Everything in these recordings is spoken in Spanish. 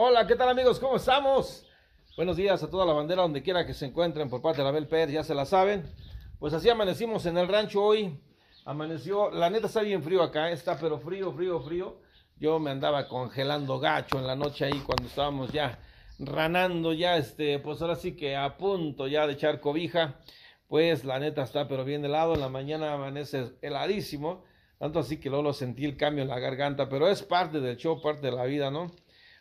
Hola, ¿qué tal amigos? ¿Cómo estamos? Buenos días a toda la bandera, donde quiera que se encuentren por parte de la Bel ya se la saben. Pues así amanecimos en el rancho hoy. Amaneció, la neta está bien frío acá, ¿eh? está pero frío, frío, frío. Yo me andaba congelando gacho en la noche ahí cuando estábamos ya ranando, ya este, pues ahora sí que a punto ya de echar cobija. Pues la neta está pero bien helado, en la mañana amanece heladísimo. Tanto así que luego lo sentí el cambio en la garganta, pero es parte del show, parte de la vida, ¿no?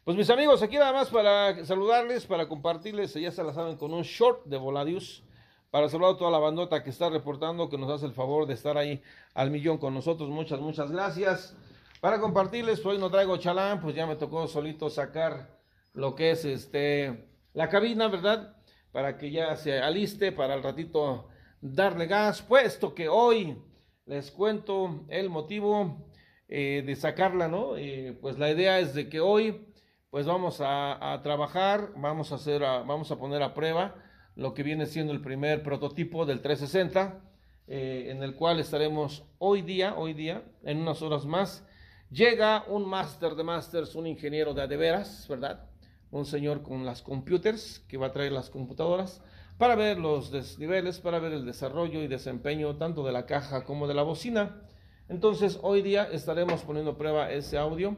Pues mis amigos, aquí nada más para saludarles, para compartirles, ya se la saben, con un short de Voladius, para saludar a toda la bandota que está reportando, que nos hace el favor de estar ahí al millón con nosotros. Muchas, muchas gracias. Para compartirles, pues, hoy no traigo chalán, pues ya me tocó solito sacar lo que es este la cabina, ¿verdad? Para que ya se aliste para el ratito darle gas, puesto que hoy les cuento el motivo eh, de sacarla, ¿no? Eh, pues la idea es de que hoy pues vamos a, trabajar, vamos a, hacer vamos a poner a prueba lo que viene siendo el primer prototipo del 360, eh, en el cual estaremos hoy día, hoy día, en unas horas más, llega un máster de masters, un ingeniero de adeveras, ¿verdad? Un señor con las computers, que va a traer las computadoras, para ver los desniveles, para ver el desarrollo y desempeño tanto de la caja como de la bocina. Entonces, hoy día estaremos poniendo a prueba ese audio.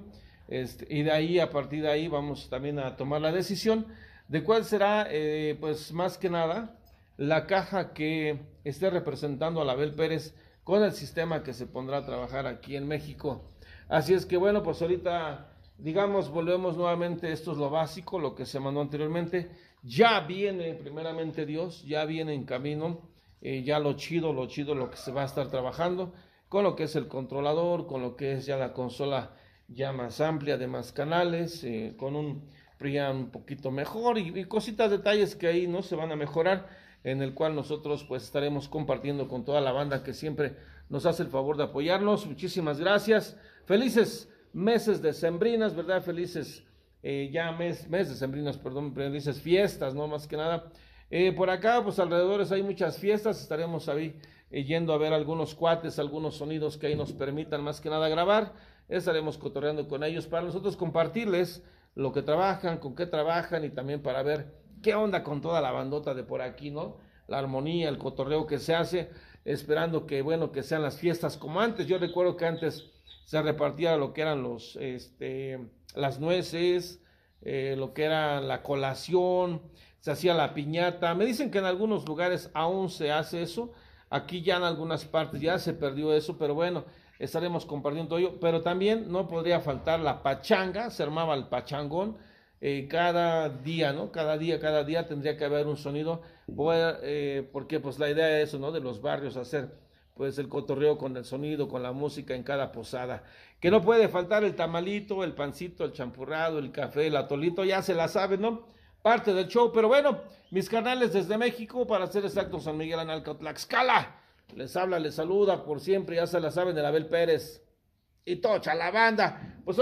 Este, y de ahí, a partir de ahí, vamos también a tomar la decisión de cuál será, eh, pues más que nada, la caja que esté representando a Label Pérez con el sistema que se pondrá a trabajar aquí en México. Así es que bueno, pues ahorita, digamos, volvemos nuevamente, esto es lo básico, lo que se mandó anteriormente. Ya viene, primeramente Dios, ya viene en camino, eh, ya lo chido, lo chido, lo que se va a estar trabajando, con lo que es el controlador, con lo que es ya la consola ya más amplia, de más canales, eh, con un priam un poquito mejor y, cositas, detalles que ahí no se van a mejorar, en el cual nosotros pues estaremos compartiendo con toda la banda que siempre nos hace el favor de apoyarnos. Muchísimas gracias. Felices meses de sembrinas, ¿verdad? Felices eh, ya mes, meses de sembrinas, perdón, felices fiestas, ¿no? Más que nada. Eh, por acá, pues alrededores hay muchas fiestas, estaremos ahí yendo a ver algunos cuates, algunos sonidos que ahí nos permitan más que nada grabar estaremos cotorreando con ellos para nosotros compartirles lo que trabajan, con qué trabajan y también para ver qué onda con toda la bandota de por aquí, ¿no? La armonía, el cotorreo que se hace, esperando que, bueno, que sean las fiestas como antes. Yo recuerdo que antes se repartía lo que eran los, este, las nueces, eh, lo que era la colación, se hacía la piñata. Me dicen que en algunos lugares aún se hace eso. Aquí ya en algunas partes ya se perdió eso, pero bueno, estaremos compartiendo todo ello, pero también no podría faltar la pachanga, se armaba el pachangón eh, cada día, ¿no? Cada día, cada día tendría que haber un sonido, eh, porque pues la idea es eso, ¿no? De los barrios hacer pues el cotorreo con el sonido, con la música en cada posada. Que no puede faltar el tamalito, el pancito, el champurrado, el café, el atolito, ya se la sabe, ¿no? Parte del show, pero bueno, mis canales desde México, para hacer exacto San Miguel Tlaxcala. Les habla, les saluda por siempre, ya se la saben, de Abel Pérez. Y tocha la banda. Pues